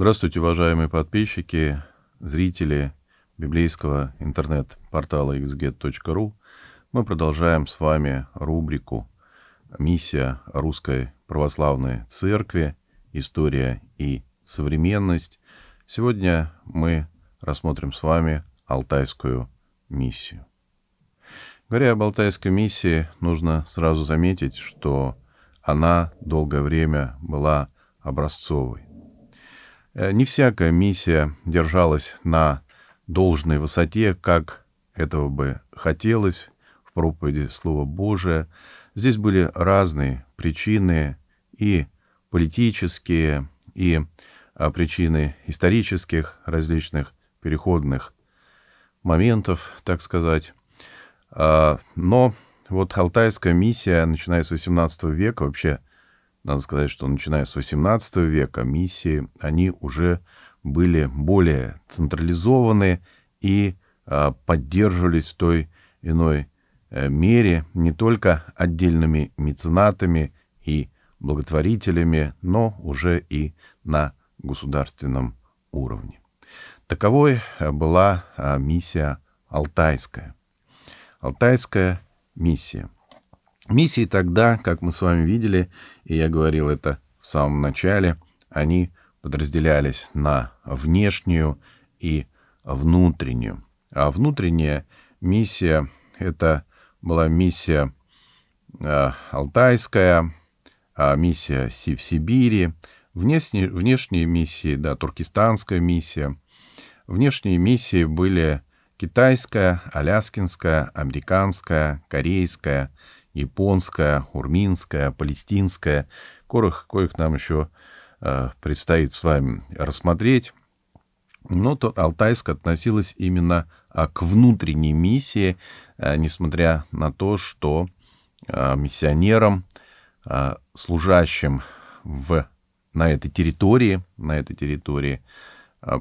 Здравствуйте, уважаемые подписчики, зрители библейского интернет-портала xget.ru. Мы продолжаем с вами рубрику «Миссия Русской Православной Церкви. История и современность». Сегодня мы рассмотрим с вами Алтайскую миссию. Говоря об Алтайской миссии, нужно сразу заметить, что она долгое время была образцовой. Э, не всякая миссия держалась на должной высоте, как этого бы хотелось в проповеди Слова Божия. Здесь были разные причины и политические, и а, причины исторических различных переходных моментов, так сказать. А, но вот алтайская миссия, начиная с XVIII века, вообще надо сказать, что начиная с XVIII века миссии, они уже были более централизованы и а, поддерживались в той иной э, мере не только отдельными меценатами и благотворителями, но уже и на государственном уровне. Таковой э, была а, миссия Алтайская. Алтайская миссия – Миссии тогда, как мы с вами видели, и я говорил это в самом начале, они подразделялись на внешнюю и внутреннюю. А внутренняя миссия — это была миссия э, алтайская, э, миссия в Сибири, внешние, внешние миссии, да, туркестанская миссия. Внешние миссии были китайская, аляскинская, американская, корейская — японская, урминская, палестинская, коих, коих нам еще э, предстоит с вами рассмотреть. Но ну, то Алтайск относилась именно а, к внутренней миссии, а, несмотря на то, что а, миссионерам, э, служащим в, на этой территории, на этой территории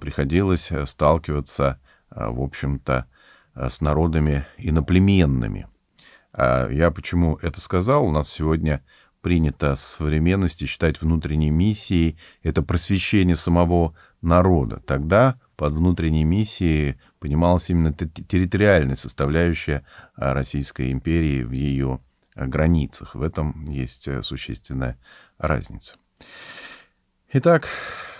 приходилось сталкиваться, в общем-то, с народами иноплеменными – а, я почему это сказал? У нас сегодня принято с современности считать внутренней миссией это просвещение самого народа. Тогда под внутренней миссией понималась именно территориальная составляющая а, Российской империи в ее границах. В этом есть э, существенная разница. Итак,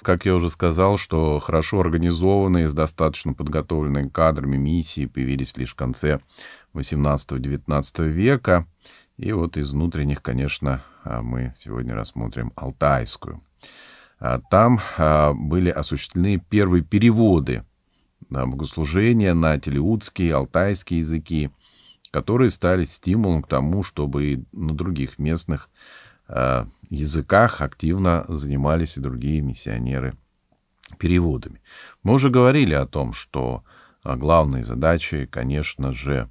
как я уже сказал, что хорошо организованные, с достаточно подготовленными кадрами миссии появились лишь в конце XVIII-XIX века. И вот из внутренних, конечно, а, мы сегодня рассмотрим алтайскую. А, там а, были осуществлены первые переводы богослужения на телеутские, алтайские языки, которые стали стимулом к тому, чтобы и на других местных языках активно занимались и другие миссионеры переводами. Мы уже говорили о том, что главной задачей, конечно же,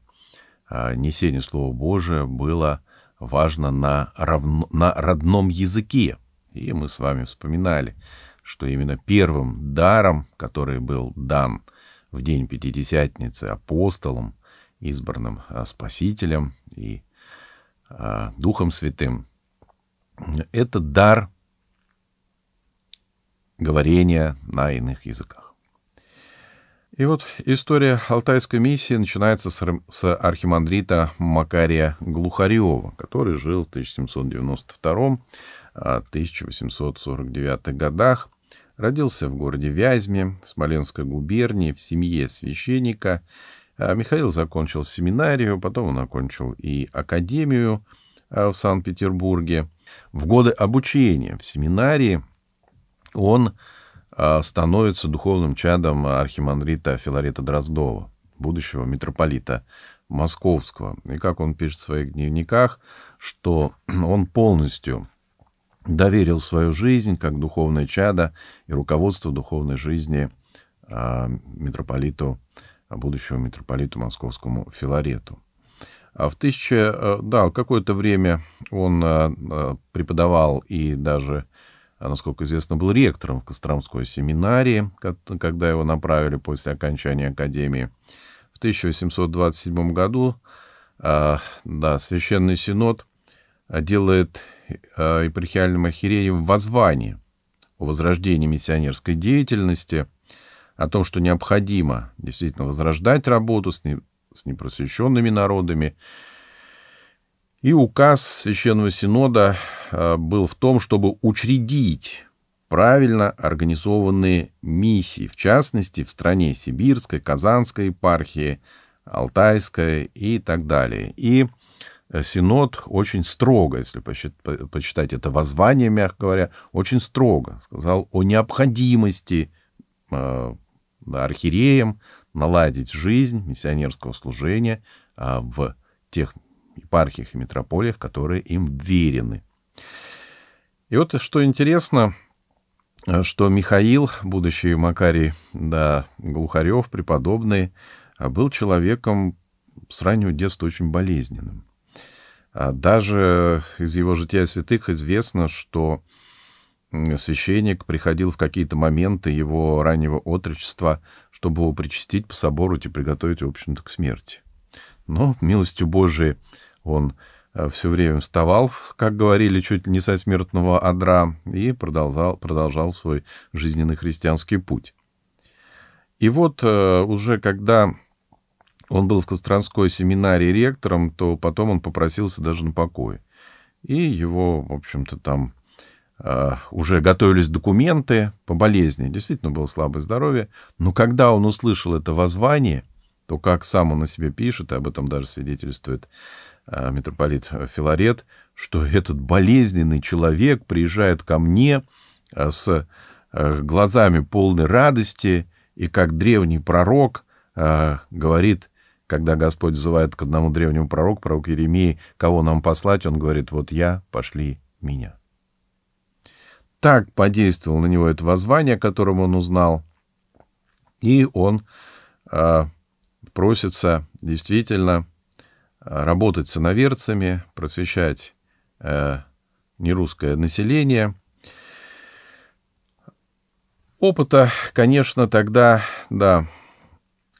а, несение Слова Божия было важно на, равно, на родном языке. И мы с вами вспоминали, что именно первым даром, который был дан в день Пятидесятницы апостолам, избранным а, Спасителем и а, Духом Святым, это дар говорения на иных языках. И вот история Алтайской миссии начинается с, с архимандрита Макария Глухарева, который жил в 1792-1849 а, годах. Родился в городе Вязьме, Смоленской губернии, в семье священника. А, Михаил закончил семинарию, потом он окончил и академию а, в Санкт-Петербурге. В годы обучения в семинарии он а, становится духовным чадом архимандрита Филарета Дроздова, будущего митрополита московского. И как он пишет в своих дневниках, что он полностью доверил свою жизнь как духовное чадо и руководство духовной жизни а, митрополиту, будущему митрополиту московскому Филарету. а В тысяче, э, да, какое-то время он э, э, преподавал и даже а, насколько известно, был ректором в Костромской семинарии, когда его направили после окончания академии. В 1827 году а, да, Священный Синод а, делает епархиальным архиереем воззвание о возрождении миссионерской деятельности, о том, что необходимо действительно возрождать работу с, с непросвещенными народами, и указ Священного Синода э, был в том, чтобы учредить правильно организованные миссии, в частности, в стране Сибирской, Казанской епархии, Алтайской и так далее. И э, Синод очень строго, если почитать это воззвание, мягко говоря, очень строго сказал о необходимости э, архиереям наладить жизнь миссионерского служения а, в тех епархиях и метрополиях, которые им верены. И вот что интересно, что Михаил, будущий Макарий да, Глухарев, преподобный, а был человеком с раннего детства очень болезненным. А даже из его жития святых известно, что священник приходил в какие-то моменты его раннего отрочества, чтобы его причастить по собору и приготовить, в общем-то, к смерти. Но милостью Божией он э, все время вставал, как говорили, чуть не со смертного одра, и продолжал, продолжал свой жизненный христианский путь. И вот э, уже когда он был в Костромской семинарии ректором, то потом он попросился даже на покой. И его, в общем-то, там э, уже готовились документы по болезни. Действительно, было слабое здоровье. Но когда он услышал это воззвание – то, как сам он на себе пишет, и об этом даже свидетельствует э, митрополит Филарет, что этот болезненный человек приезжает ко мне э, с э, глазами полной радости, и как древний пророк говорит, когда Господь взывает к одному древнему пророку, пророк Еремии, кого нам послать, он говорит, вот я, пошли меня. Так подействовал на него это воззвание, которым он узнал, и он просится действительно э, работать с иноверцами, просвещать э, нерусское население. Опыта, конечно, тогда, да.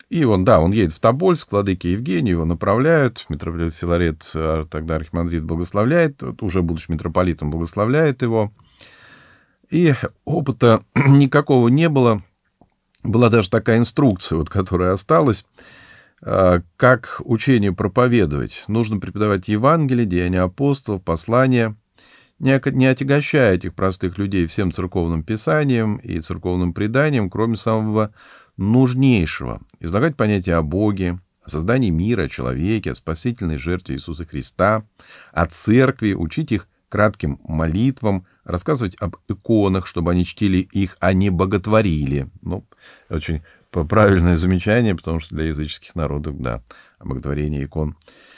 И он, да, он едет в Тобольск, владыке Евгений его направляют, митрополит Филарет, э, тогда архимандрит, благословляет, уже будучи митрополитом, благословляет его. И опыта никакого не было. Была даже такая инструкция, вот, которая осталась. А, как учение проповедовать. Нужно преподавать Евангелие, деяния апостолов, послания, не отягощая этих простых людей всем церковным писанием и церковным преданием, кроме самого нужнейшего. Излагать понятие о Боге, о создании мира, о человеке, о спасительной жертве Иисуса Христа, о церкви, учить их кратким молитвам, рассказывать об иконах, чтобы они чтили их, а не боготворили. Ну, очень правильное замечание, потому что для языческих народов, да, обоготворение икон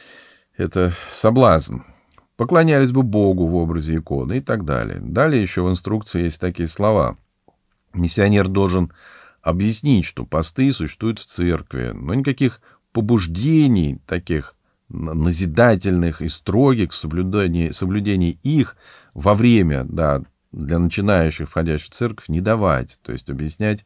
— это соблазн. Поклонялись бы Богу в образе иконы и так далее. Далее еще в инструкции есть такие слова. Миссионер должен объяснить, что посты существуют в церкви, но никаких побуждений таких назидательных и строгих соблюдений соблюдению, их во время да, для начинающих, входящих в церковь, не давать. То есть объяснять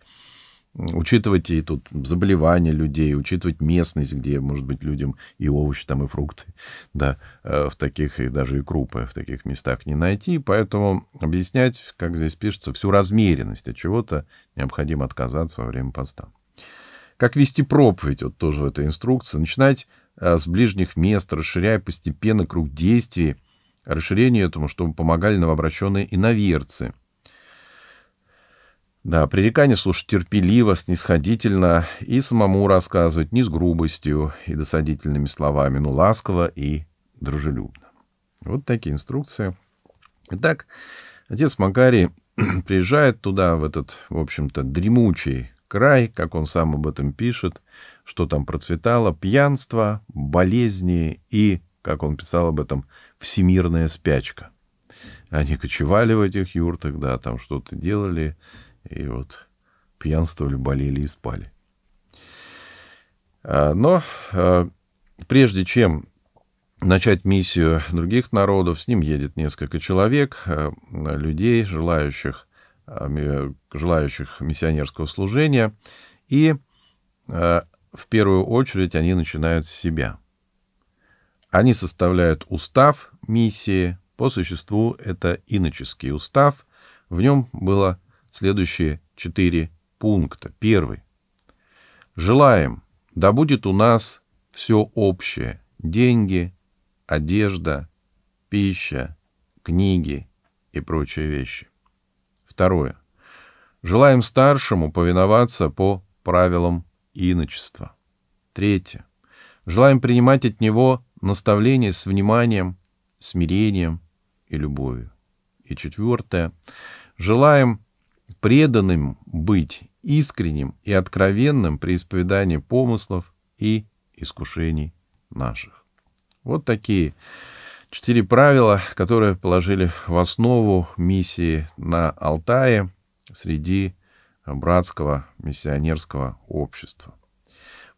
учитывать и тут заболевания людей, учитывать местность, где, может быть, людям и овощи, там, и фрукты, да, э, в таких, и даже и крупы в таких местах не найти. Поэтому объяснять, как здесь пишется, всю размеренность от чего-то необходимо отказаться во время поста. Как вести проповедь, вот тоже в этой инструкции. Начинать э, с ближних мест, расширяя постепенно круг действий, расширение этому, чтобы помогали новообращенные иноверцы – да, пререкание слушать терпеливо, снисходительно и самому рассказывать не с грубостью и досадительными словами, но ласково и дружелюбно. Вот такие инструкции. Итак, отец Макарий приезжает туда, в этот, в общем-то, дремучий край, как он сам об этом пишет, что там процветало, пьянство, болезни и, как он писал об этом, всемирная спячка. Они кочевали в этих юртах, да, там что-то делали, и вот пьянствовали, болели и спали. А, но а, прежде чем начать миссию других народов, с ним едет несколько человек, а, людей, желающих, желающих миссионерского служения. И в первую очередь они начинают с себя. Они составляют устав миссии. По существу это иноческий устав. В нем было следующие четыре пункта. Первый. Желаем, да будет у нас все общее. Деньги, одежда, пища, книги и прочие вещи. Второе. Желаем старшему повиноваться по правилам иночества. Третье. Желаем принимать от него наставления с вниманием, смирением и любовью. И четвертое. Желаем преданным быть искренним и откровенным при исповедании помыслов и искушений наших. Вот такие четыре правила, которые положили в основу миссии на Алтае среди братского миссионерского общества.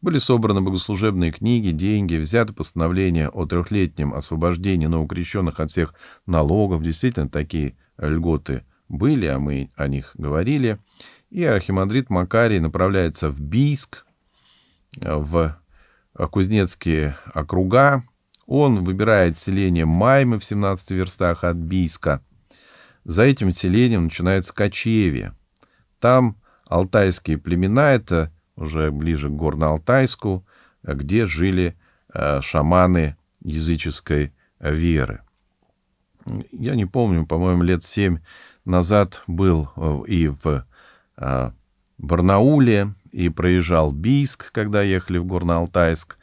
Были собраны богослужебные книги, деньги, взяты постановления о трехлетнем освобождении новокрещенных от всех налогов. Действительно, такие льготы – были, а мы о них говорили. И архимандрит Макарий направляется в Бийск, э, в Кузнецкие округа. Он выбирает селение Маймы в 17 верстах от Бийска. За этим селением начинается Кочевье. Там алтайские племена, это уже ближе к Горно-Алтайску, э, где жили э, шаманы языческой веры. Я не помню, по-моему, лет семь назад был э, и в э, Барнауле, и проезжал Бийск, когда ехали в Горно-Алтайск,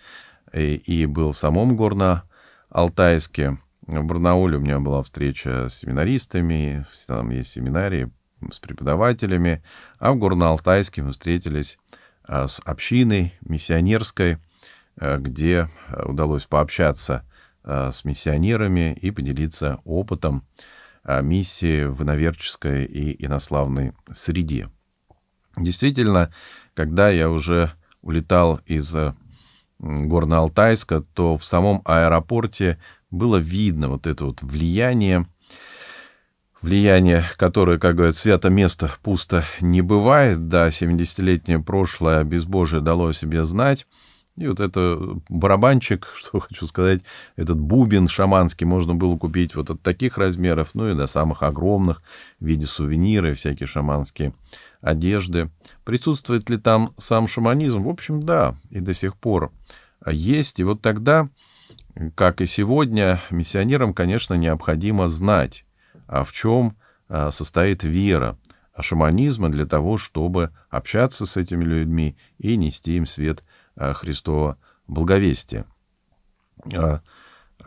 и, и был в самом Горно-Алтайске. В Барнауле у меня была встреча с семинаристами, там есть семинарии с преподавателями, а в Горно-Алтайске мы встретились э, с общиной миссионерской, где удалось пообщаться с миссионерами и поделиться опытом а, миссии в иноверческой и инославной среде. Действительно, когда я уже улетал из э, Горно-Алтайска, то в самом аэропорте было видно вот это вот влияние, влияние, которое, как говорят, свято место пусто не бывает. Да, 70-летнее прошлое безбожие дало о себе знать. И вот это барабанчик, что хочу сказать, этот бубен шаманский можно было купить вот от таких размеров, ну и до самых огромных, в виде сувенира и всякие шаманские одежды. Присутствует ли там сам шаманизм? В общем, да, и до сих пор есть. И вот тогда, как и сегодня, миссионерам, конечно, необходимо знать, а в чем а, состоит вера шаманизма для того, чтобы общаться с этими людьми и нести им свет Э, Христова благовестие. Э,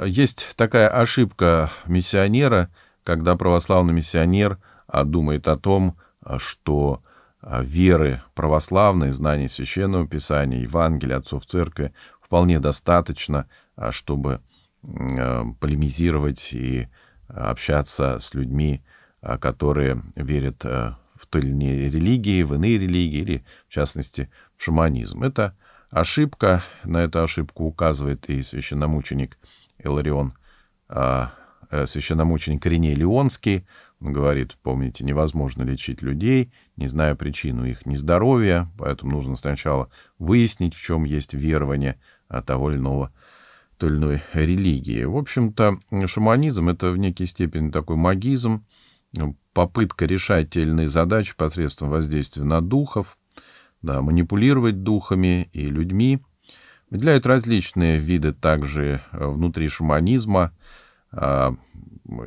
есть такая ошибка миссионера, когда православный миссионер а, думает о том, э, что веры православной, знаний Священного Писания, Евангелия, Отцов Церкви вполне достаточно, чтобы полемизировать и общаться с людьми, которые верят в той или иной религии, в иные религии или, в частности, в шаманизм. Это Ошибка, на эту ошибку указывает и священномученик Иларион, а, э, священномученик Рене Леонский. Он говорит, помните, невозможно лечить людей, не зная причину их нездоровья, поэтому нужно сначала выяснить, в чем есть верование того или иного той или иной религии. В общем-то, шаманизм — это в некой степени такой магизм, ну, попытка решать те или иные задачи посредством воздействия на духов, да, манипулировать духами и людьми. Выделяют различные виды также э, внутри шаманизма а,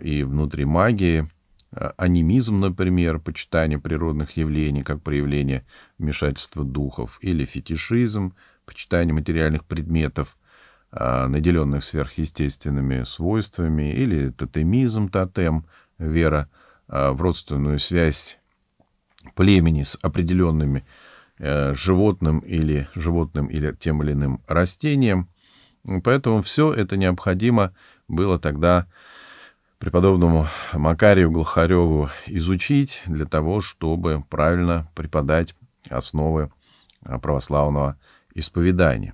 и внутри магии. Э, анимизм, например, почитание природных явлений как проявление вмешательства духов, или фетишизм, почитание материальных предметов, а, наделенных сверхъестественными свойствами, или тотемизм, тотем, вера а, в родственную связь племени с определенными Э, животным или животным или тем или иным растениям. Поэтому все это необходимо было тогда преподобному Макарию Глухареву изучить для того, чтобы правильно преподать основы а, православного исповедания.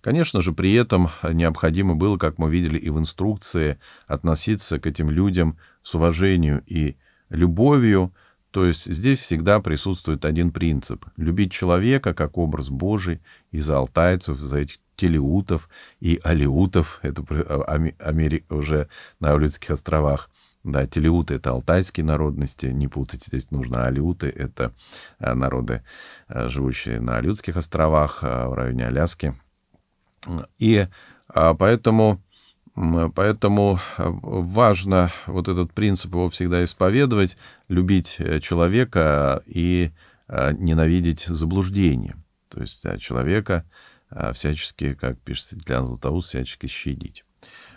Конечно же, при этом необходимо было, как мы видели и в инструкции, относиться к этим людям с уважением и любовью, то есть здесь всегда присутствует один принцип — любить человека как образ Божий, и за алтайцев, за этих телеутов и алиутов, это а, Амери... уже на Алютских островах, да, телеуты — это алтайские народности, не путать здесь нужно, алиуты — это а, народы, а, живущие на Алютских островах, в районе Аляски. И поэтому Поэтому э, важно вот этот принцип его всегда исповедовать, любить э, человека и э, ненавидеть заблуждение. То есть человека всячески, как пишет Светлана Златоуст, всячески щадить.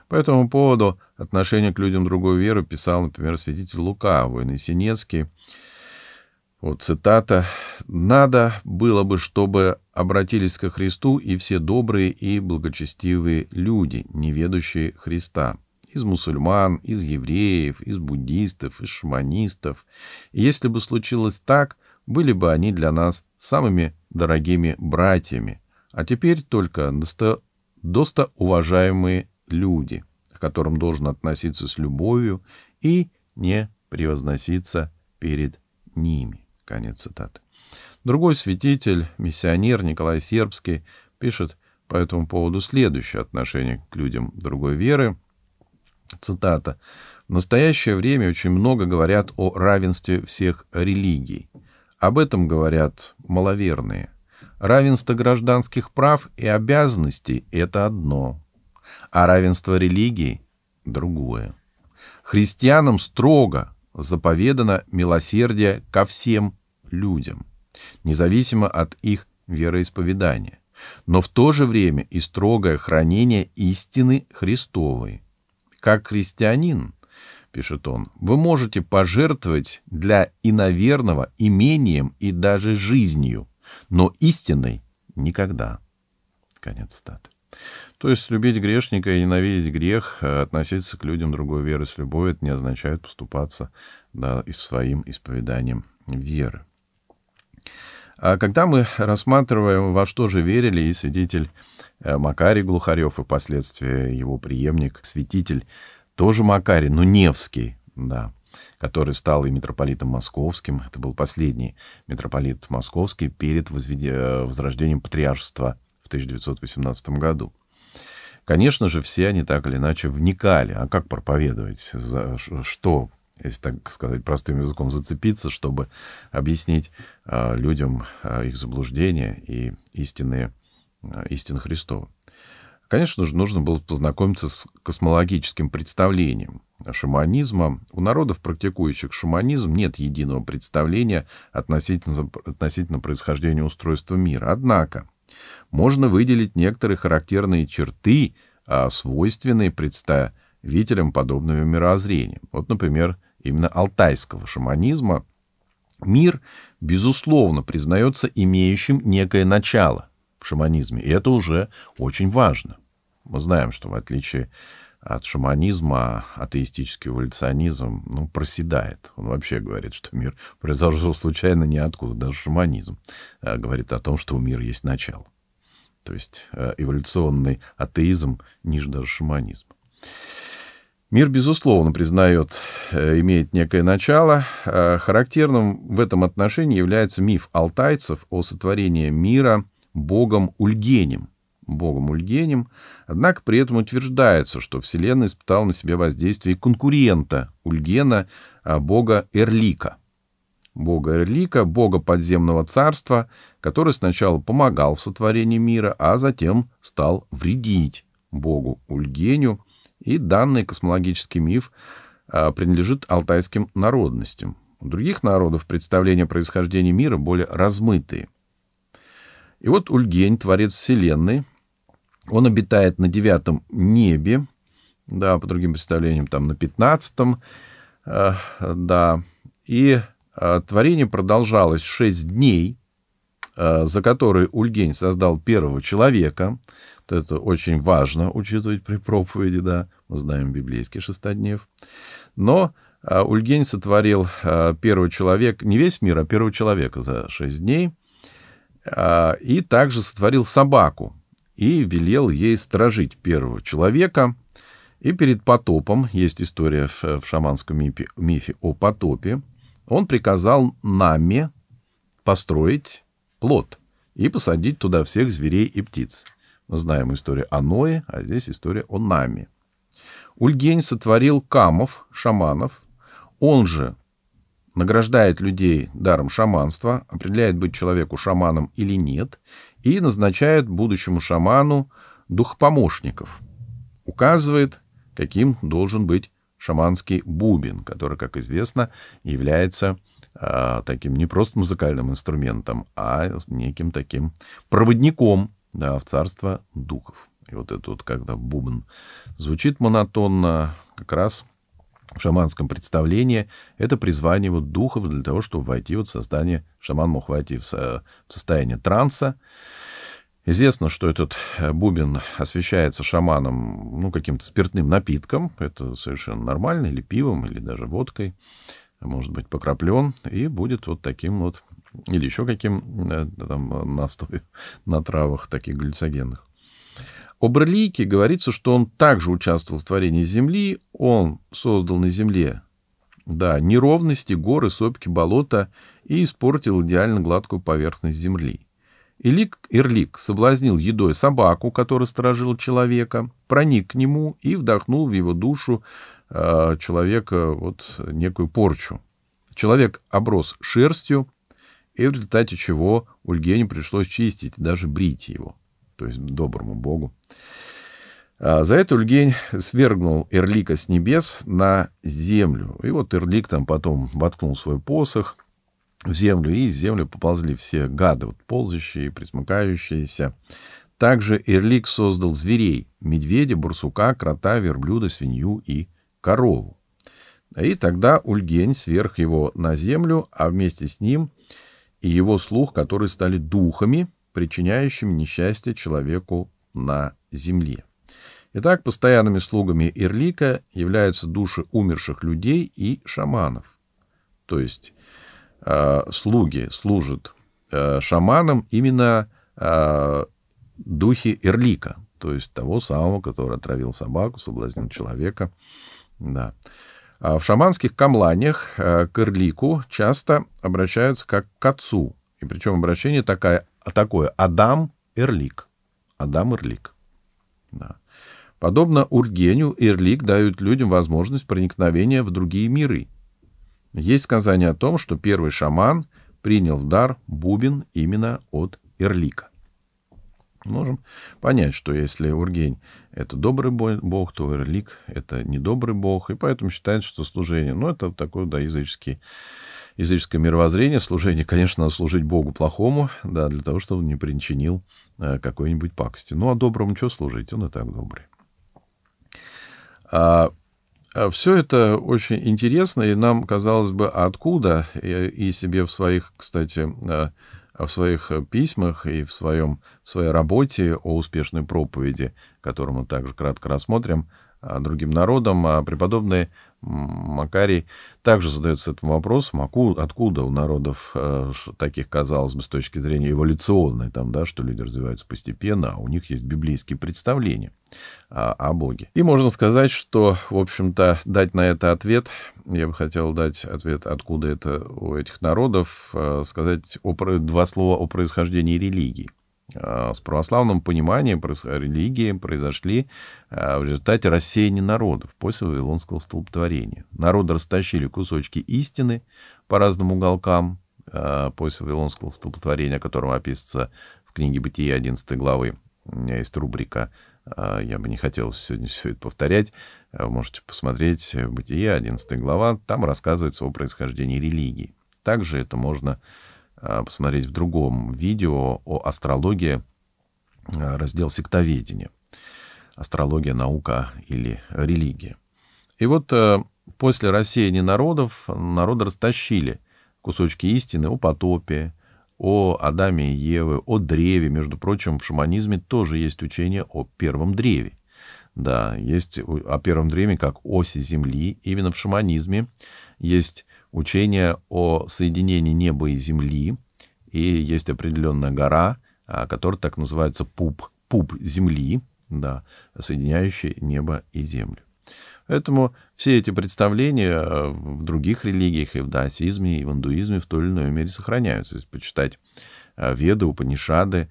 По этому поводу отношение к людям другой веры писал, например, святитель Лука, воин Синецкий. Вот цитата. «Надо было бы, чтобы обратились ко Христу и все добрые и благочестивые люди, не ведущие Христа, из мусульман, из евреев, из буддистов, из шаманистов. И если бы случилось так, были бы они для нас самыми дорогими братьями, а теперь только достоуважаемые люди, к которым должен относиться с любовью и не превозноситься перед ними. Конец цитаты. Другой святитель, миссионер Николай Сербский, пишет по этому поводу следующее отношение к людям другой веры. Цитата. «В настоящее время очень много говорят о равенстве всех религий. Об этом говорят маловерные. Равенство гражданских прав и обязанностей – это одно, а равенство религий – другое. Христианам строго заповедано милосердие ко всем людям независимо от их вероисповедания, но в то же время и строгое хранение истины Христовой. Как христианин, пишет он, вы можете пожертвовать для иноверного имением и даже жизнью, но истиной никогда. Конец статы. То есть любить грешника и ненавидеть грех, э, относиться к людям другой веры с любовью, это не означает поступаться да, и своим исповеданием веры. А Когда мы рассматриваем, во что же верили и свидетель э, Макарий Глухарев, и впоследствии его преемник, святитель, тоже Макарий, но Невский, да, который стал и митрополитом московским, это был последний митрополит московский перед возведе... Э, возрождением патриаршества в 1918 году. Конечно же, все они так или иначе вникали, а как проповедовать, за что, если так сказать простым языком, зацепиться, чтобы объяснить а, людям а, их заблуждения и истинные, а, истин Христова. Конечно же, нужно было познакомиться с космологическим представлением шаманизма. У народов, практикующих шаманизм, нет единого представления относительно, относительно происхождения устройства мира. Однако можно выделить некоторые характерные черты, свойственные представителям подобного мирозрения. Вот, например, именно алтайского шаманизма, мир, безусловно, признается имеющим некое начало в шаманизме. И это уже очень важно. Мы знаем, что в отличие от шаманизма атеистический эволюционизм ну, проседает. Он вообще говорит, что мир произошел случайно ниоткуда. Даже шаманизм э, говорит о том, что у мира есть начало. То есть э, эволюционный атеизм ниже даже шаманизма. Мир, безусловно, признает, э, имеет некое начало. Э, характерным в этом отношении является миф алтайцев о сотворении мира богом Ульгенем. Богом Ульгенем, однако при этом утверждается, что Вселенная испытала на себе воздействие конкурента Ульгена, а, бога Эрлика. Бога Эрлика, бога подземного царства, который сначала помогал в сотворении мира, а затем стал вредить богу Ульгеню – и данный космологический миф а, принадлежит алтайским народностям. У других народов представления происхождения мира более размытые. И вот Ульгень, творец Вселенной, он обитает на девятом небе, да, по другим представлениям, там на пятнадцатом, э, да, и э, творение продолжалось шесть дней, Э, за который Ульгень создал первого человека. то это очень важно учитывать при проповеди, да, мы знаем библейский шестоднев. Но э, Ульгень сотворил э, первого человека, не весь мир, а первого человека за шесть дней, и также сотворил собаку и велел ей сторожить первого человека. И перед потопом, есть история в шаманском мифе, мифе о потопе, он приказал нами построить плод и посадить туда всех зверей и птиц. Мы знаем историю о Ное, а здесь история о Нами. Ульгень сотворил камов, шаманов. Он же награждает людей даром шаманства, определяет, быть человеку шаманом или нет, и назначает будущему шаману духопомощников. Указывает, каким должен быть шаманский бубен, который, как известно, является а, таким не просто музыкальным инструментом, а неким таким проводником да, в царство духов. И вот это вот, когда бубен звучит монотонно, как раз в шаманском представлении это призвание вот духов для того, чтобы войти вот в создание, шаман мог войти в, со, в состояние транса. Известно, что этот э, бубен освещается шаманом ну, каким-то спиртным напитком. Это совершенно нормально, или пивом, или даже водкой может быть покраплен и будет вот таким вот, или еще каким э, там э, настой на травах таких глюцогенных. О Берлике говорится, что он также участвовал в творении Земли, он создал на Земле да, неровности, горы, сопки, болота и испортил идеально гладкую поверхность Земли. Илик Ирлик соблазнил едой собаку, которая сторожила человека, проник к нему и вдохнул в его душу Э, человека вот некую порчу. Человек оброс шерстью, и в результате чего Ульгене пришлось чистить, даже брить его, то есть доброму богу. А за это Ульгень свергнул Эрлика с небес на землю. И вот Эрлик там потом воткнул свой посох в землю, и из земли поползли все гады, вот ползающие, присмыкающиеся. Также Эрлик создал зверей — медведя, бурсука, крота, верблюда, свинью и корову. И тогда Ульгень сверх его на землю, а вместе с ним и его слух, которые стали духами, причиняющими несчастье человеку на земле. Итак, постоянными слугами Ирлика являются души умерших людей и шаманов. То есть э, слуги служат э, шаманам именно э, духи Ирлика, то есть того самого, который отравил собаку, соблазнил человека да. А в шаманских камланиях э, к Ирлику часто обращаются как к отцу. И причем обращение такое, такое «Адам Ирлик». Адам Ирлик. Да. Подобно Ургеню, Ирлик дают людям возможность проникновения в другие миры. Есть сказание о том, что первый шаман принял в дар бубен именно от Ирлика. Можем понять, что если Ургень — это добрый бог, то Эрлик — это недобрый бог, и поэтому считается, что служение, ну, это такое, да, языческий языческое мировоззрение, служение, конечно, надо служить Богу плохому, да, для того, чтобы он не причинил э, какой-нибудь пакости. Ну, а доброму что служить? Он и так добрый. А, а все это очень интересно, и нам, казалось бы, откуда, и, и себе в своих, кстати, э, в своих э, письмах и в, своем, в своей работе о успешной проповеди, которую мы также кратко рассмотрим, а другим народам, а преподобный Макарий также задается этим вопросом, «А откуда у народов э, таких, казалось бы, с точки зрения эволюционной, там, да, что люди развиваются постепенно, а у них есть библейские представления о, а, о Боге. И можно сказать, что, в общем-то, дать на это ответ, я бы хотел дать ответ, откуда это у этих народов, э, сказать о, два слова о происхождении религии. Э, с православным пониманием э, религии произошли э, в результате рассеяния народов после Вавилонского столпотворения. Народы растащили кусочки истины по разным уголкам после Вавилонского столпотворения, о котором описывается в книге Бытия 11 главы. У меня есть рубрика я бы не хотел сегодня все это повторять. Вы можете посмотреть Бытие, 11 глава. Там рассказывается о происхождении религии. Также это можно Э, посмотреть в другом видео о астрологии, э, раздел сектоведения Астрология, наука или религия. И вот э, после рассеяния народов народы растащили кусочки истины о потопе, о Адаме и Еве, о древе. Между прочим, в шаманизме тоже есть учение о первом древе. Да, есть о первом древе как оси Земли. Именно в шаманизме есть учение о соединении неба и земли, и есть определенная гора, а, которая так называется пуп, пуп земли, да, соединяющая небо и землю. Поэтому все эти представления а, в других религиях, и в даосизме, и в индуизме в той или иной мере сохраняются. Если почитать а, Веды, Упанишады,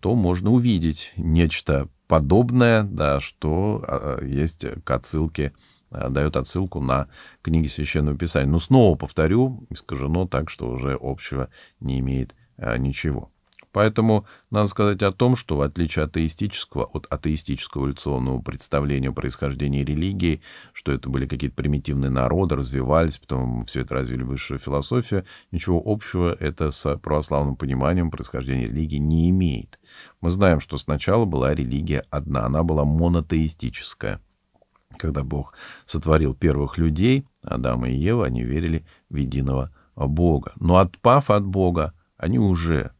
то можно увидеть нечто подобное, да, что есть к отсылке Э, дает отсылку на книги Священного Писания. Но снова повторю, искажено так, что уже общего не имеет э, ничего. Поэтому надо сказать о том, что в отличие от атеистического, от атеистического эволюционного представления о происхождении религии, что это были какие-то примитивные народы, развивались, потом все это развили высшую философию, ничего общего это с православным пониманием происхождения религии не имеет. Мы знаем, что сначала была религия одна, она была монотеистическая. Когда Бог сотворил первых людей, Адама и Ева, они верили в единого Бога. Но отпав от Бога, они уже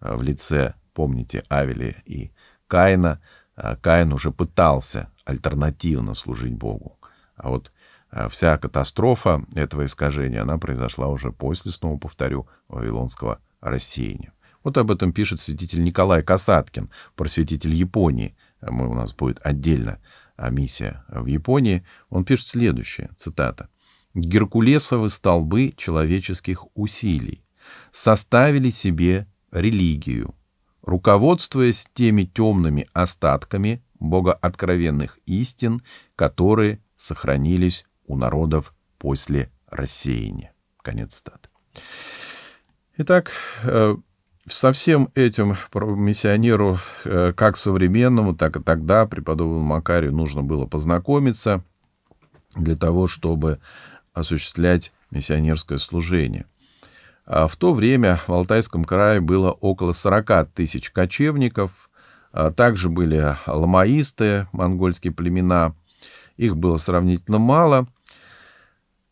э, в лице, помните, Авеля и Каина, э, Каин уже пытался альтернативно служить Богу. А вот э, вся катастрофа этого искажения, она произошла уже после, снова повторю, вавилонского рассеяния. Вот об этом пишет святитель Николай Касаткин, просветитель Японии. Мы, у нас будет отдельно а миссия в Японии, он пишет следующее, цитата. «Геркулесовы столбы человеческих усилий составили себе религию, руководствуясь теми темными остатками богооткровенных истин, которые сохранились у народов после рассеяния». Конец цитаты. Итак, э, со всем этим миссионеру, э, как современному, так и тогда, преподобному Макарию, нужно было познакомиться для того, чтобы осуществлять миссионерское служение. А в то время в Алтайском крае было около 40 тысяч кочевников, а также были ламаисты, монгольские племена. Их было сравнительно мало –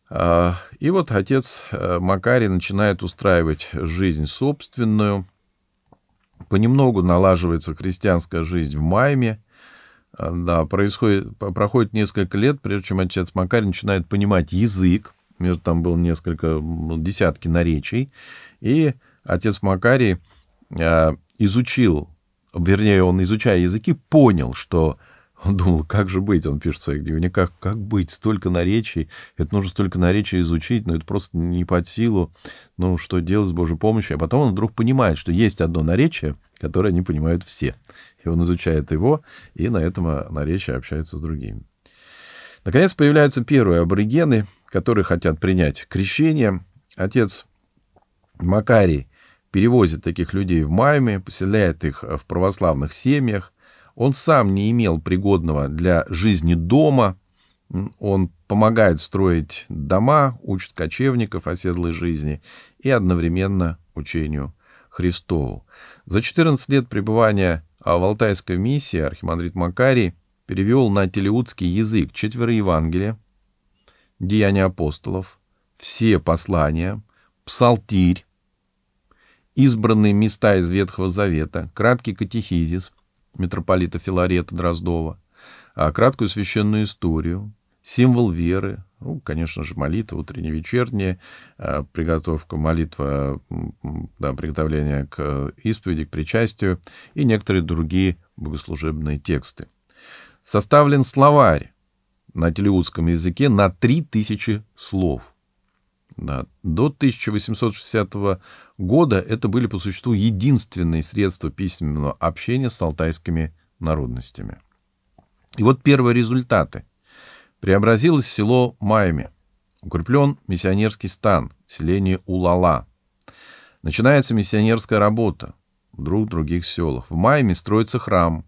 а, и вот отец э, Макарий начинает устраивать жизнь собственную. Понемногу налаживается христианская жизнь в Майме. А, да, происходит, проходит несколько лет, прежде чем отец Макарий начинает понимать язык. Между там было несколько, ну, десятки наречий. И отец Макарий а, изучил, вернее, он, изучая языки, понял, что он думал, как же быть, он пишет в своих дневниках, как быть, столько наречий, это нужно столько наречий изучить, но это просто не под силу, ну что делать с Божьей помощью. А потом он вдруг понимает, что есть одно наречие, которое они понимают все. И он изучает его, и на этом наречии общается с другими. Наконец появляются первые аборигены, которые хотят принять крещение. Отец Макарий перевозит таких людей в Майами, поселяет их в православных семьях, он сам не имел пригодного для жизни дома. Он помогает строить дома, учит кочевников оседлой жизни и одновременно учению Христову. За 14 лет пребывания в Алтайской миссии архимандрит Макарий перевел на телеутский язык четверо Евангелия, Деяния апостолов, все послания, Псалтирь, избранные места из Ветхого Завета, краткий катехизис, митрополита Филарета Дроздова, а краткую священную историю, символ веры, ну, конечно же, молитва утренняя, вечерняя, а, приготовка, молитва, да, приготовление к э, исповеди, к причастию и некоторые другие богослужебные тексты. Составлен словарь на телеутском языке на 3000 слов – да. До 1860 года это были по существу единственные средства письменного общения с алтайскими народностями. И вот первые результаты. Преобразилось село Майами. Укреплен миссионерский стан в селении Улала. Начинается миссионерская работа в друг других селах. В Майами строится храм.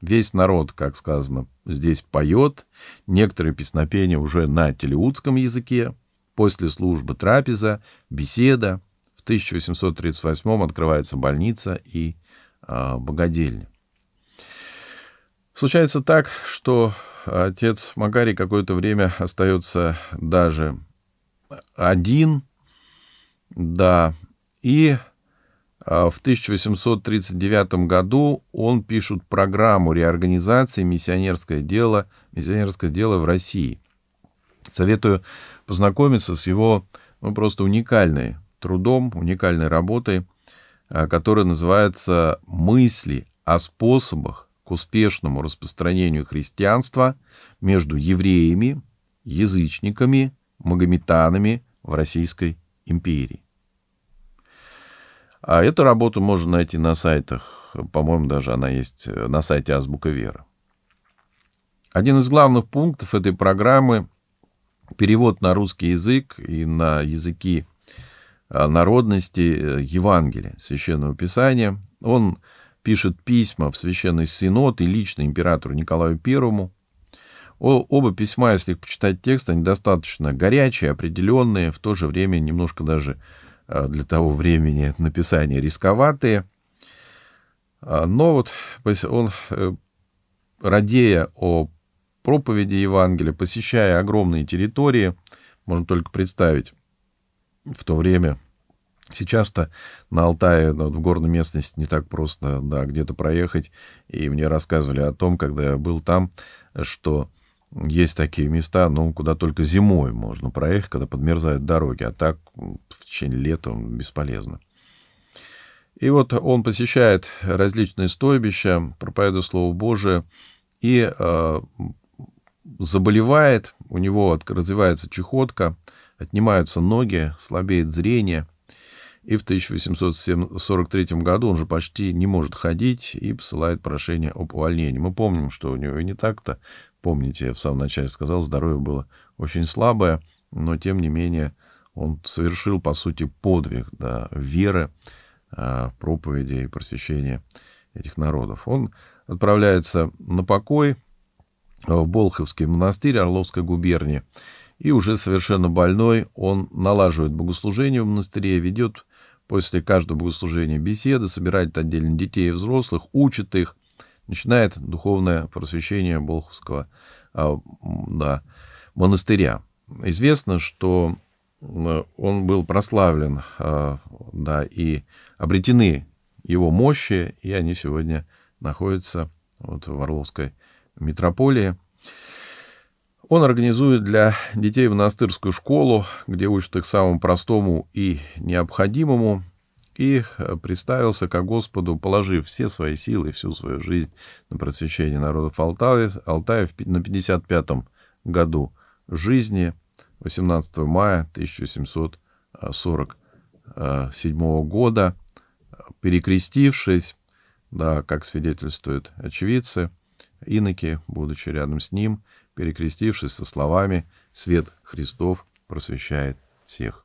Весь народ, как сказано, здесь поет. Некоторые песнопения уже на телеутском языке. После службы трапеза, беседа. В 1838 открывается больница и э, богадельня. Случается так, что отец Макарий какое-то время остается даже один, да, и а, в 1839 году он пишет программу реорганизации «Миссионерское дело, миссионерское дело в России». Советую познакомиться с его ну, просто уникальной трудом, уникальной работой, а, которая называется «Мысли о способах к успешному распространению христианства между евреями, язычниками, магометанами в Российской империи». А эту работу можно найти на сайтах, по-моему, даже она есть э, на сайте «Азбука Вера». Один из главных пунктов этой программы перевод на русский язык и на языки а, народности э, Евангелия, Священного Писания. Он пишет письма в Священный Синод и лично императору Николаю Первому. Оба письма, если их почитать текст, они достаточно горячие, определенные, в то же время немножко даже а, для того времени написания рисковатые. А, но вот он, э, радея о проповеди Евангелия, посещая огромные территории, можно только представить, в то время Сейчас-то на Алтае, в горной местности, не так просто, да, где-то проехать. И мне рассказывали о том, когда я был там, что есть такие места, ну, куда только зимой можно проехать, когда подмерзают дороги, а так в течение лета бесполезно. И вот он посещает различные стойбища, проповедует Слово Божие, и а, заболевает, у него развивается чехотка, отнимаются ноги, слабеет зрение. И в 1843 году он же почти не может ходить и посылает прошение об увольнении. Мы помним, что у него и не так-то. Помните, я в самом начале сказал, здоровье было очень слабое, но тем не менее он совершил, по сути, подвиг да, веры, а, проповеди и просвещения этих народов. Он отправляется на покой, в Болховский монастырь Орловской губернии. И уже совершенно больной, он налаживает богослужение в монастыре, ведет после каждого богослужения беседы, собирает отдельно детей и взрослых, учит их, начинает духовное просвещение Болховского а, да, монастыря. Известно, что он был прославлен, а, да, и обретены его мощи, и они сегодня находятся вот в Орловской митрополии. Он организует для детей монастырскую школу, где учат их самому простому и необходимому, и э, приставился ко Господу, положив все свои силы и всю свою жизнь на просвещение народов Алтая, Алтая на 55-м году жизни, 18 мая 1747 года, перекрестившись, да, как свидетельствуют очевидцы, Иноки, будучи рядом с ним, перекрестившись со словами «Свет Христов просвещает всех».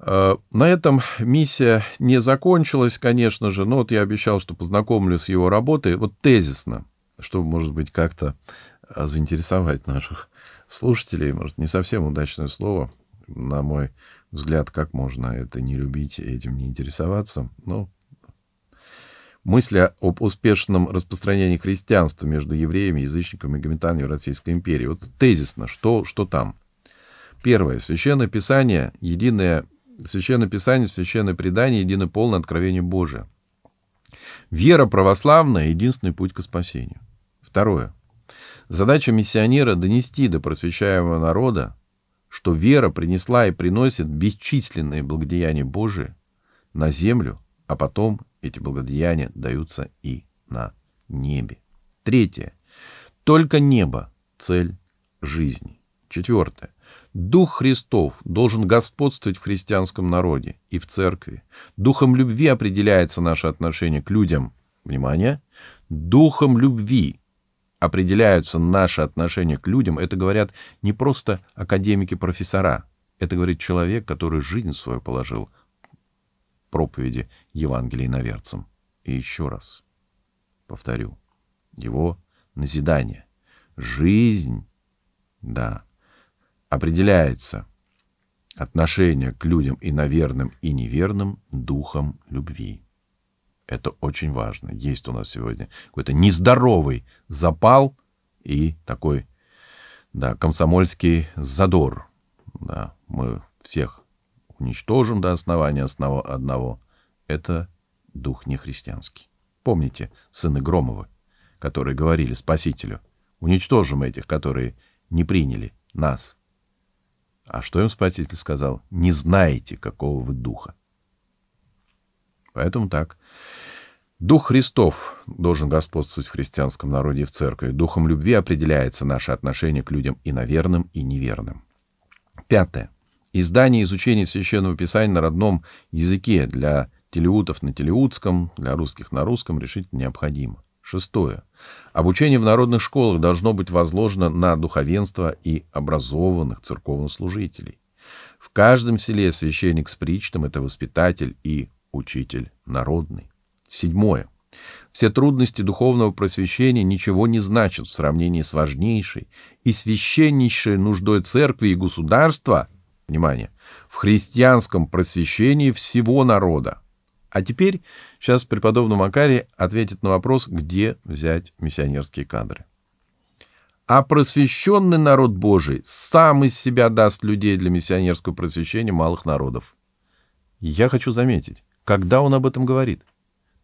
Э, на этом миссия не закончилась, конечно же, но вот я обещал, что познакомлю с его работой, вот тезисно, чтобы, может быть, как-то э, заинтересовать наших слушателей, может, не совсем удачное слово, на мой взгляд, как можно это не любить, и этим не интересоваться, но мысля об успешном распространении христианства между евреями, язычниками и в Российской империи. Вот тезисно, что, что там? Первое. Священное Писание, единое, Священное Писание, Священное Предание, единое полное откровение Божие. Вера православная – единственный путь к спасению. Второе. Задача миссионера – донести до просвещаемого народа, что вера принесла и приносит бесчисленные благодеяния Божие на землю, а потом эти благодеяния даются и на небе. Третье. Только небо – цель жизни. Четвертое. Дух Христов должен господствовать в христианском народе и в церкви. Духом любви определяется наше отношение к людям. Внимание! Духом любви определяются наши отношения к людям. Это говорят не просто академики-профессора. Это говорит человек, который жизнь свою положил проповеди Евангелия наверцам. И еще раз повторю, его назидание, жизнь, да, определяется отношение к людям и наверным, и неверным духом любви. Это очень важно. Есть у нас сегодня какой-то нездоровый запал и такой, да, комсомольский задор. Да, мы всех уничтожен до основания основа одного. Это дух нехристианский. Помните сыны Громова, которые говорили Спасителю, уничтожим этих, которые не приняли нас. А что им Спаситель сказал? Не знаете, какого вы духа. Поэтому так. Дух Христов должен господствовать в христианском народе и в церкви. Духом любви определяется наше отношение к людям и наверным, и неверным. Пятое. Издание изучения Священного Писания на родном языке для телеутов на телеутском, для русских на русском решительно необходимо. Шестое. Обучение в народных школах должно быть возложено на духовенство и образованных церковнослужителей. В каждом селе священник с причтом – это воспитатель и учитель народный. Седьмое. Все трудности духовного просвещения ничего не значат в сравнении с важнейшей и священнейшей нуждой церкви и государства – Внимание. В христианском просвещении всего народа. А теперь сейчас преподобный Макарий ответит на вопрос, где взять миссионерские кадры. А просвещенный народ Божий сам из себя даст людей для миссионерского просвещения малых народов. Я хочу заметить, когда он об этом говорит?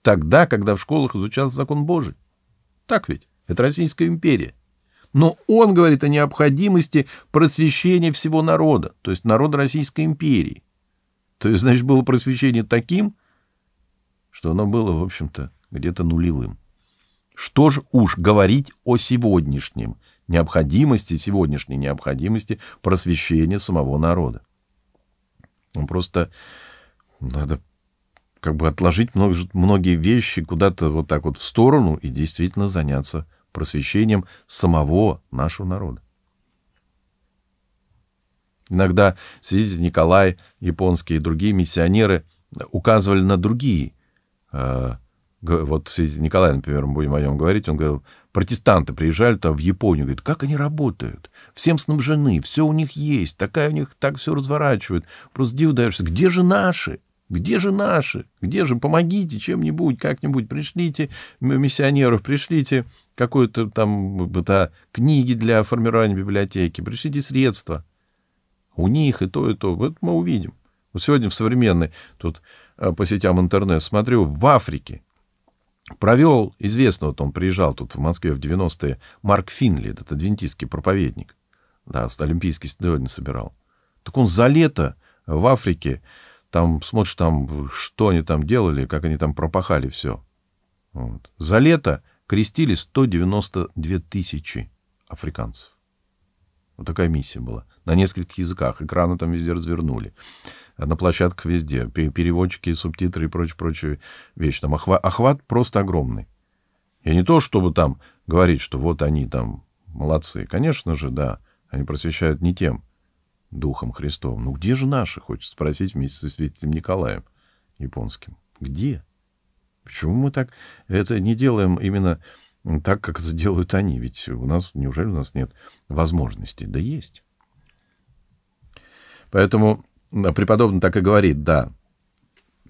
Тогда, когда в школах изучался закон Божий. Так ведь? Это Российская империя. Но он говорит о необходимости просвещения всего народа, то есть народа Российской империи. То есть, значит, было просвещение таким, что оно было, в общем-то, где-то нулевым. Что ж уж говорить о сегодняшнем, необходимости, сегодняшней необходимости просвещения самого народа. Ну, просто надо как бы отложить многие вещи куда-то вот так вот в сторону и действительно заняться просвещением самого нашего народа. Иногда свидетель Николай, японские и другие миссионеры указывали на другие. Э, вот свидетель Николай, например, мы будем о нем говорить, он говорил, протестанты приезжали там в Японию, говорит, как они работают, всем снабжены, все у них есть, такая у них так все разворачивает. Просто диву даешься, где же наши? Где же наши? Где же? Помогите чем-нибудь, как-нибудь. Пришлите миссионеров, пришлите какую-то там да, книги для формирования библиотеки, пришлите средства. У них и то, и то. Вот мы увидим. Вот сегодня в современной, тут э, по сетям интернет смотрю, в Африке провел, известно, вот он приезжал тут в Москве в 90-е, Марк Финли, этот адвентистский проповедник, да, олимпийский стадион собирал. Так он за лето в Африке, там, смотришь, там, что они там делали, как они там пропахали все. Вот. За лето крестили 192 тысячи африканцев. Вот такая миссия была. На нескольких языках. Экраны там везде развернули. На площадках везде. Переводчики, субтитры и прочее-прочее вещь. Там охват, охват просто огромный. И не то, чтобы там говорить, что вот они там молодцы. Конечно же, да, они просвещают не тем духом Христовым. Ну где же наши, хочется спросить вместе с святителем Николаем Японским. Где? Почему мы так это не делаем именно так, как это делают они? Ведь у нас, неужели у нас нет возможности? Да есть. Поэтому преподобный так и говорит, да,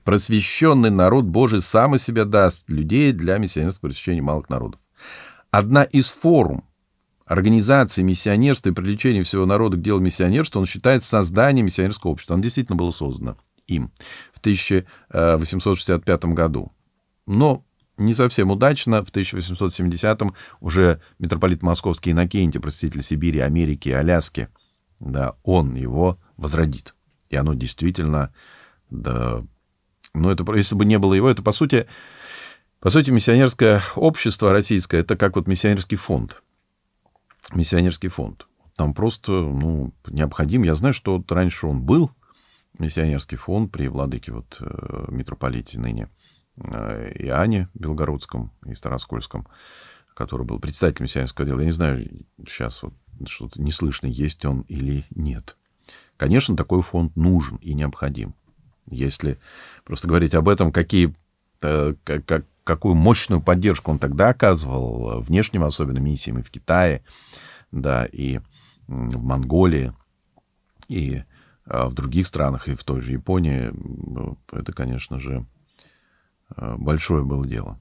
просвещенный народ Божий сам из себя даст людей для миссионерского просвещения малых народов. Одна из форм организации миссионерства и привлечения всего народа к делу миссионерства, он считает создание миссионерского общества. Оно действительно было создано им в 1865 э, году но не совсем удачно. В 1870-м уже митрополит московский Иннокентий, проститель Сибири, Америки и Аляски, да, он его возродит. И оно действительно, да, ну это, если бы не было его, это по сути, по сути миссионерское общество российское, это как вот миссионерский фонд. Миссионерский фонд. Там просто, ну, необходим. Я знаю, что вот раньше он был, миссионерский фонд при владыке вот э, митрополите ныне. Э, и Ане Белгородском и Староскольском, который был председателем Сиамского дела. Я не знаю, сейчас вот что-то неслышно, есть он или нет. Конечно, такой фонд нужен и необходим. Если просто говорить об этом, какие, э, как, какую мощную поддержку он тогда оказывал э, внешним, особенно миссиям и в Китае, да, и в Монголии, и в других странах, и в той же Японии, это, конечно же, Э, большое было дело.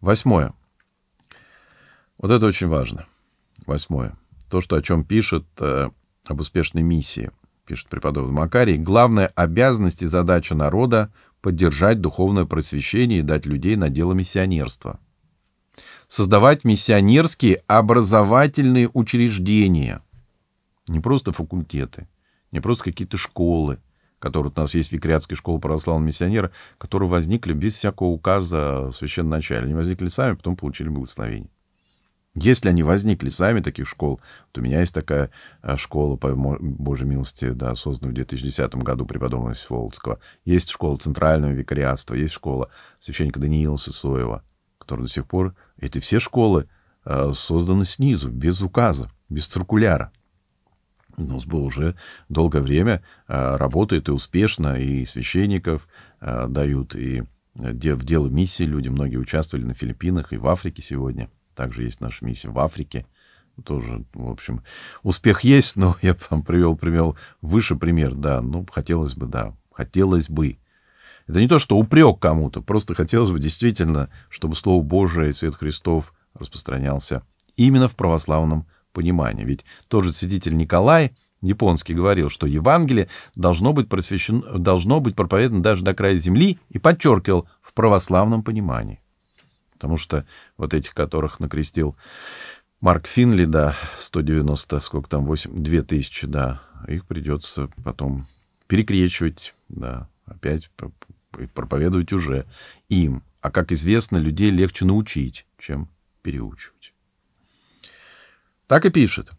Восьмое. Вот это очень важно. Восьмое. То, что о чем пишет э, об успешной миссии, пишет преподобный Макарий. Главная обязанность и задача народа — поддержать духовное просвещение и дать людей на дело миссионерства. Создавать миссионерские образовательные учреждения. Не просто факультеты, не просто какие-то школы, который у нас есть в Викриатской школе православного миссионера, которые возникли без всякого указа священноначалия. Они возникли сами, потом получили благословение. Если они возникли сами, таких школ, то у меня есть такая а, школа, по Божьей милости, да, созданная в 2010 году преподобного Володского. Есть школа Центрального викариатства, есть школа священника Даниила Сысоева, который до сих пор... Эти все школы а, созданы снизу, без указа, без циркуляра. НОСБУ уже долгое время э, работает и успешно, и священников э, дают, и э, в дело миссии люди, многие участвовали на Филиппинах и в Африке сегодня. Также есть наша миссия в Африке. Тоже, в общем, успех есть, но я там привел, пример выше пример, да, ну, хотелось бы, да, хотелось бы. Это не то, что упрек кому-то, просто хотелось бы действительно, чтобы Слово Божие и Свет Христов распространялся именно в православном понимания. Ведь тот же святитель Николай Японский говорил, что Евангелие должно быть, просвещено, должно быть проповедано даже до края земли и подчеркивал в православном понимании. Потому что вот этих, которых накрестил Марк Финли, да, 190, сколько там, 8, 2000, да, их придется потом перекрещивать, да, опять проповедовать уже им. А как известно, людей легче научить, чем переучивать. Так и пишет.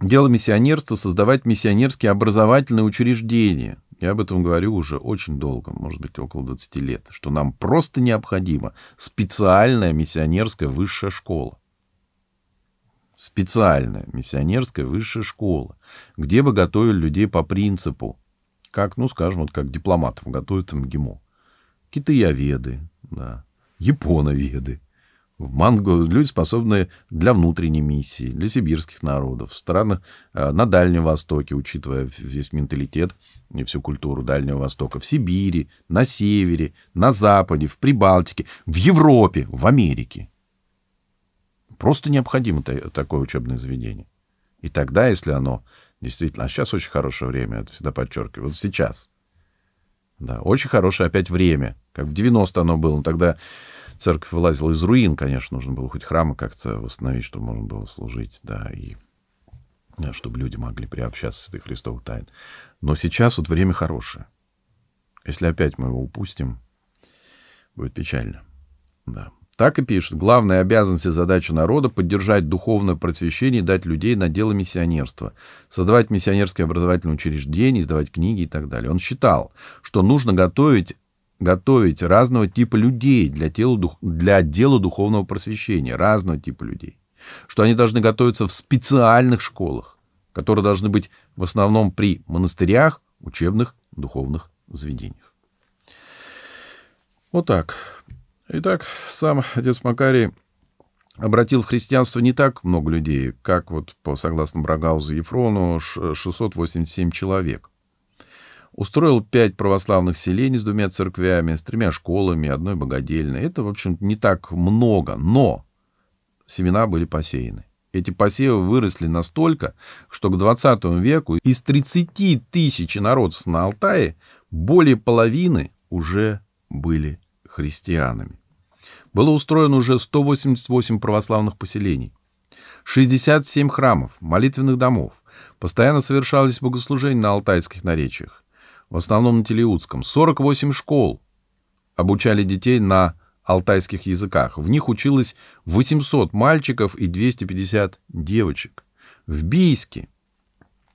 Дело миссионерства — создавать миссионерские образовательные учреждения. Я об этом говорю уже очень долго, может быть, около 20 лет, что нам просто необходима специальная миссионерская высшая школа. Специальная миссионерская высшая школа, где бы готовили людей по принципу, как, ну, скажем, вот как дипломатов готовят в МГИМО. Китаеведы, да, японоведы, в Манго люди способны для внутренней миссии, для сибирских народов, в странах э, на Дальнем Востоке, учитывая весь менталитет и всю культуру Дальнего Востока, в Сибири, на Севере, на Западе, в Прибалтике, в Европе, в Америке. Просто необходимо такое учебное заведение. И тогда, если оно действительно... А сейчас очень хорошее время, это всегда подчеркиваю. Вот сейчас. Да, очень хорошее опять время. Как в 90 оно было, но тогда церковь вылазила из руин, конечно, нужно было хоть храмы как-то восстановить, чтобы можно было служить, да, и э, чтобы люди могли приобщаться к этой Христовых тайн. Но сейчас вот время хорошее. Если опять мы его упустим, будет печально. Да. Так и пишет. Главная обязанность и задача народа — поддержать духовное просвещение и дать людей на дело миссионерства, создавать миссионерские образовательные учреждения, издавать книги и так далее. Он считал, что нужно готовить готовить разного типа людей для, тела, для дела духовного просвещения, разного типа людей. Что они должны готовиться в специальных школах, которые должны быть в основном при монастырях, учебных, духовных заведениях. Вот так. Итак, сам отец Макарий обратил в христианство не так много людей, как вот по согласно Брагаузу и Ефрону 687 человек – Устроил пять православных селений с двумя церквями, с тремя школами, одной богадельной. Это, в общем, не так много, но семена были посеяны. Эти посевы выросли настолько, что к 20 веку из 30 тысяч народов на Алтае более половины уже были христианами. Было устроено уже 188 православных поселений, 67 храмов, молитвенных домов. Постоянно совершались богослужения на алтайских наречиях в основном на Телеутском, 48 школ обучали детей на алтайских языках. В них училось 800 мальчиков и 250 девочек. В Бийске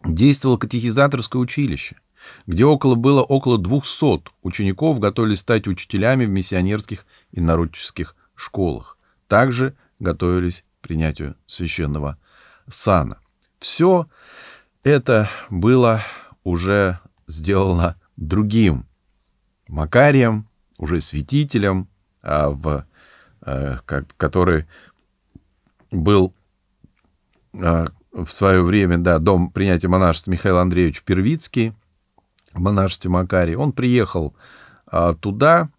действовало катехизаторское училище, где около было около 200 учеников готовились стать учителями в миссионерских и народческих школах. Также готовились к принятию священного сана. Все это было уже сделано другим Макарием, уже святителем, а в, э, который был э, в свое время, да, дом принятия монашества Михаил Андреевич Первицкий монашестве Макарий, Он приехал а, туда,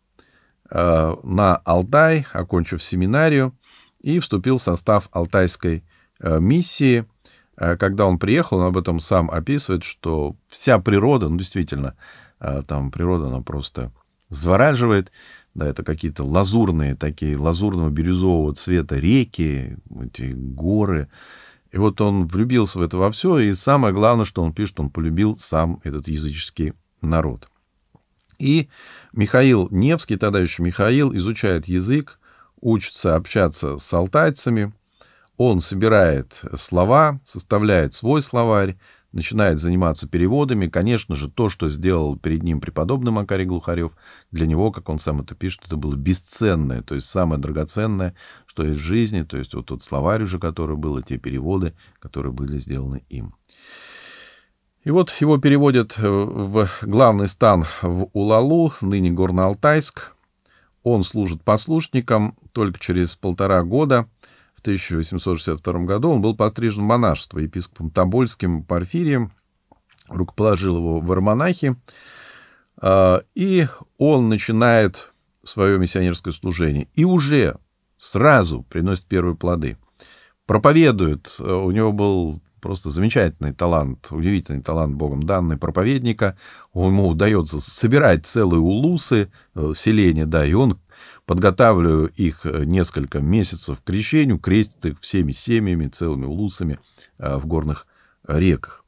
э, на Алтай, окончив семинарию, и вступил в состав Алтайской миссии – Э, когда он приехал, он об этом сам описывает, что вся природа, ну, действительно, э, там природа, она просто завораживает. Да, это какие-то лазурные, такие лазурного-бирюзового цвета реки, эти горы. И вот он влюбился в это во все, и самое главное, что он пишет, он полюбил сам этот языческий народ. И Михаил Невский, тогда еще Михаил, изучает язык, учится общаться с алтайцами – он собирает слова, составляет свой словарь, начинает заниматься переводами. Конечно же, то, что сделал перед ним преподобный Макарий Глухарев, для него, как он сам это пишет, это было бесценное, то есть самое драгоценное, что есть в жизни, то есть вот тот словарь уже, который был, и те переводы, которые были сделаны им. И вот его переводят э, в главный стан в Улалу, ныне Горно-Алтайск. Он служит послушником только через полтора года – 1862 году он был пострижен в монашество епископом Тобольским Порфирием, рукоположил его в Армонахе, а, и он начинает свое миссионерское служение. И уже сразу приносит первые плоды. Проповедует. Э, у него был просто замечательный талант, удивительный талант Богом данный проповедника. Ему удается собирать целые улусы, э, селения, да, и он, подготавливая их э, несколько месяцев к крещению, крестит их всеми семьями, целыми улусами э, в горных реках.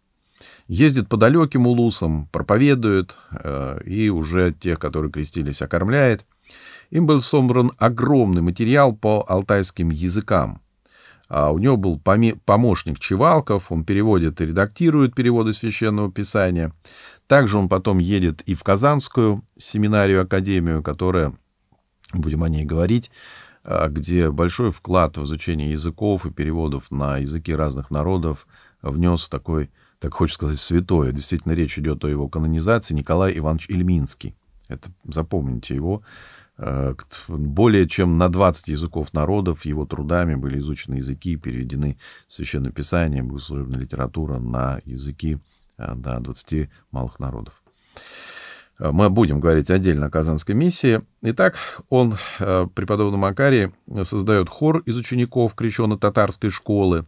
Ездит по далеким улусам, проповедует, и уже тех, которые крестились, окормляет. Им был собран огромный материал по алтайским языкам – а у него был помощник Чевалков, он переводит и редактирует переводы Священного Писания. Также он потом едет и в Казанскую семинарию, академию, которая, будем о ней говорить, а, где большой вклад в изучение языков и переводов на языки разных народов внес такой, так хочется сказать, святой. Действительно, речь идет о его канонизации Николай Иванович Ильминский. Это запомните его. Э, более чем на 20 языков народов его трудами были изучены языки и переведены священное писание, богослужебная литература на языки э, да, 20 малых народов. Э, мы будем говорить отдельно о Казанской миссии. Итак, он, преподобный Макарий, создает хор из учеников крещено-татарской школы.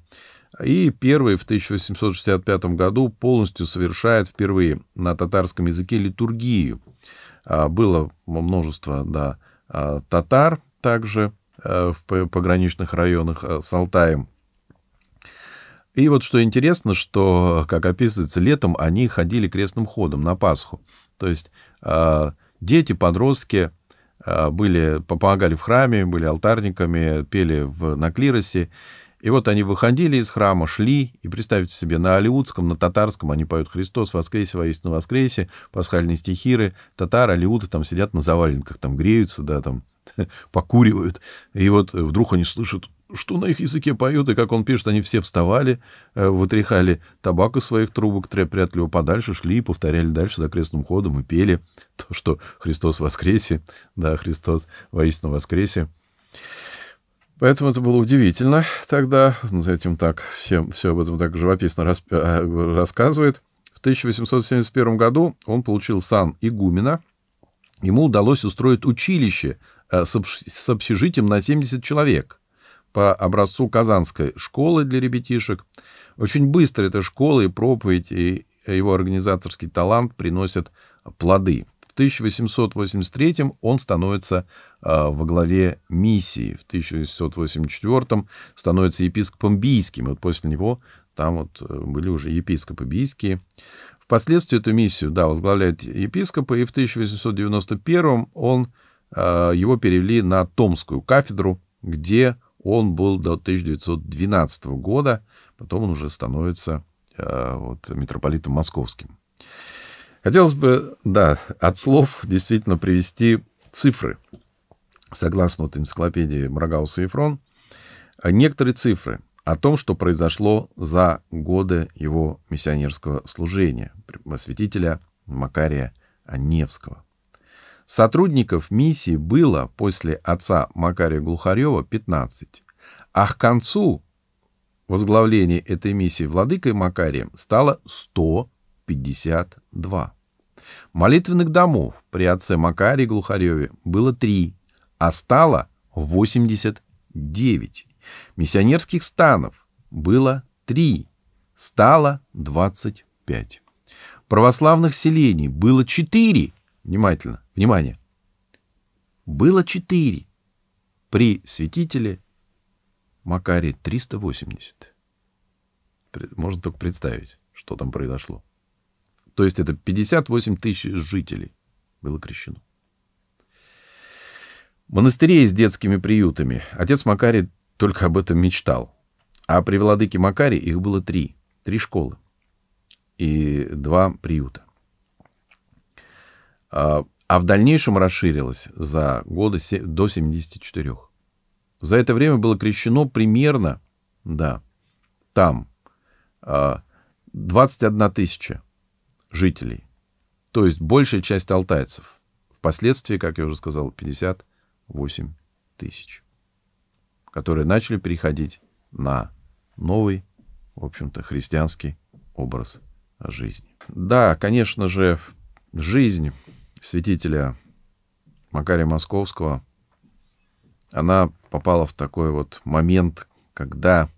И первый в 1865 году полностью совершает впервые на татарском языке литургию – а, было множество да, а, татар также э, в пограничных районах э, с Алтаем. И вот что интересно, что, как описывается, летом они ходили крестным ходом на Пасху. То есть а, дети, подростки были, помогали в храме, были алтарниками, пели в, на клиросе. И вот они выходили из храма, шли, и представьте себе, на алиутском, на татарском они поют «Христос воскресе, воистину воскресе», пасхальные стихиры, татары, алиуты там сидят на заваленках, там греются, да, там покуривают. И вот вдруг они слышат, что на их языке поют, и как он пишет, они все вставали, э, вытряхали табак из своих трубок, прятали его подальше, шли и повторяли дальше за крестным ходом и пели то, что «Христос воскресе», да, «Христос воистину воскресе». Поэтому это было удивительно тогда. Этим так всем все об этом так живописно расп... Э, рассказывает. В 1871 году он получил сан игумена. Ему удалось устроить училище э, с общежитием на 70 человек по образцу Казанской школы для ребятишек. Очень быстро эта школа и проповедь, и его организаторский талант приносят плоды. 1883 он становится а, во главе миссии, в 1884 становится епископом бийским. Вот после него там вот э, были уже епископы бийские. Впоследствии эту миссию, да, возглавляет епископы, и в 1891 он, а, его перевели на Томскую кафедру, где он был до 1912 года, потом он уже становится а, вот, митрополитом московским. Хотелось бы, да, от слов действительно привести цифры. Согласно вот энциклопедии Мрагауса и Фрон, э, некоторые цифры о том, что произошло за годы его миссионерского служения, святителя Макария Невского. Сотрудников миссии было после отца Макария Глухарева 15, а к концу возглавления этой миссии владыкой Макарием стало 100 52. Молитвенных домов при отце Макаре Глухареве было 3, а стало 89. Миссионерских станов было 3, стало 25. Православных селений было 4. Внимательно, внимание. Было 4. При святителе Макаре 380. Можно только представить, что там произошло. То есть это 58 тысяч жителей было крещено. Монастырей с детскими приютами. Отец Макарий только об этом мечтал. А при владыке Макарии их было три. Три школы и два приюта. А, а в дальнейшем расширилось за годы до 74. За это время было крещено примерно, да, там 21 а, тысяча жителей, то есть большая часть алтайцев. Впоследствии, как я уже сказал, 58 тысяч, которые начали переходить на новый, в общем-то, христианский образ жизни. Да, конечно же, жизнь святителя Макария Московского, она попала в такой вот момент, когда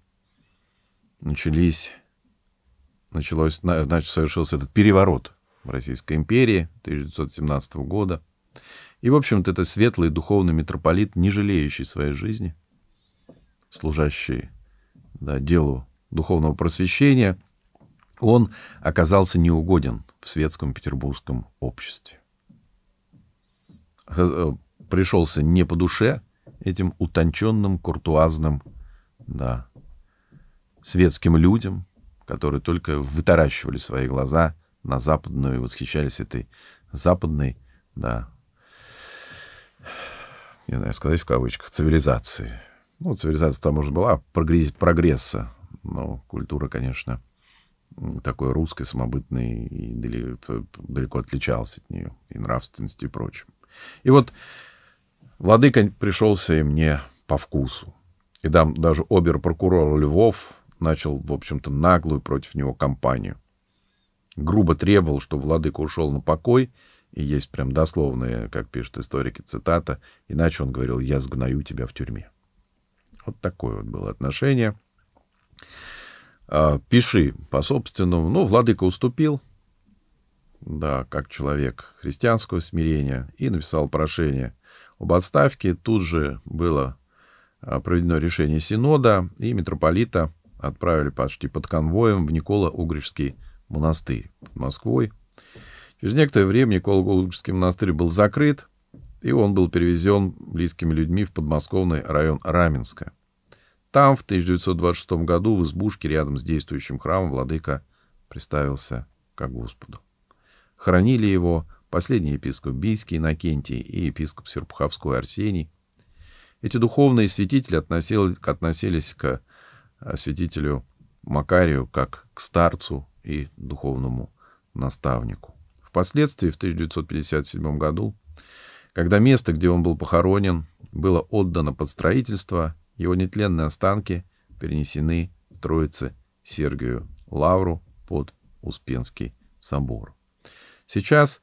начались началось, значит, совершился этот переворот в Российской империи 1917 года. И, в общем-то, это светлый духовный митрополит, не жалеющий своей жизни, служащий да, делу духовного просвещения, он оказался неугоден в светском петербургском обществе. Э, пришелся не по душе этим утонченным, куртуазным, да, светским людям, которые только вытаращивали свои глаза на западную и восхищались этой западной, да, не знаю, сказать в кавычках, цивилизации. Ну, цивилизация там, может, была прогресс, прогресса, но культура, конечно, такой русской, самобытной, и далеко, далеко отличалась от нее, и нравственностью, и прочим. И вот Владыка пришелся и мне по вкусу. И там даже обер-прокурор Львов начал, в общем-то, наглую против него кампанию. Грубо требовал, чтобы владыка ушел на покой, и есть прям дословные, как пишут историки, цитата, иначе он говорил «я сгною тебя в тюрьме». Вот такое вот было отношение. А, «Пиши по собственному». Ну, владыка уступил, да, как человек христианского смирения, и написал прошение об отставке. Тут же было а, проведено решение Синода и митрополита отправили почти под конвоем в Никола-Угришский монастырь под Москвой. Через некоторое время Никола-Угришский монастырь был закрыт, и он был перевезен близкими людьми в подмосковный район Раменска. Там в 1926 году в избушке рядом с действующим храмом владыка представился к Господу. Хранили его последний епископ Бийский Иннокентий и епископ Серпуховской Арсений. Эти духовные святители относились к святителю Макарию как к старцу и духовному наставнику. Впоследствии, в 1957 году, когда место, где он был похоронен, было отдано под строительство, его нетленные останки перенесены в Троице Сергию Лавру под Успенский собор. Сейчас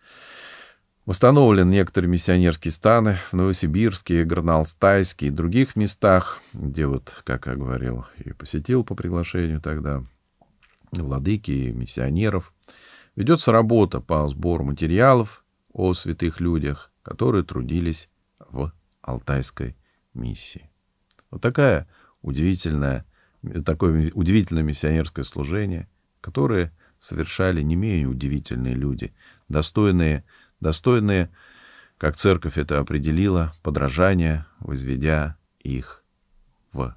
Восстановлены некоторые миссионерские станы в Новосибирске, Горналстайске и других местах, где вот, как я говорил, и посетил по приглашению тогда владыки и миссионеров. Ведется работа по сбору материалов о святых людях, которые трудились в алтайской миссии. Вот такая удивительная, такое удивительное миссионерское служение, которое совершали не менее удивительные люди, достойные достойные, как церковь это определила, подражания, возведя их в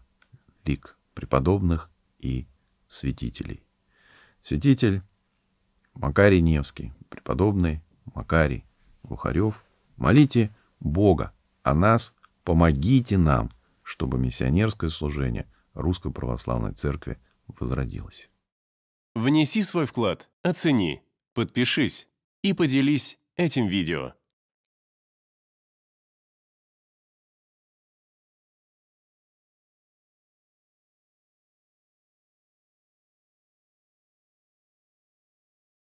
лик преподобных и святителей. Святитель Макарий Невский, преподобный Макарий Глухарев. Молите Бога о нас, помогите нам, чтобы миссионерское служение Русской Православной Церкви возродилось. Внеси свой вклад, оцени, подпишись и поделись этим видео.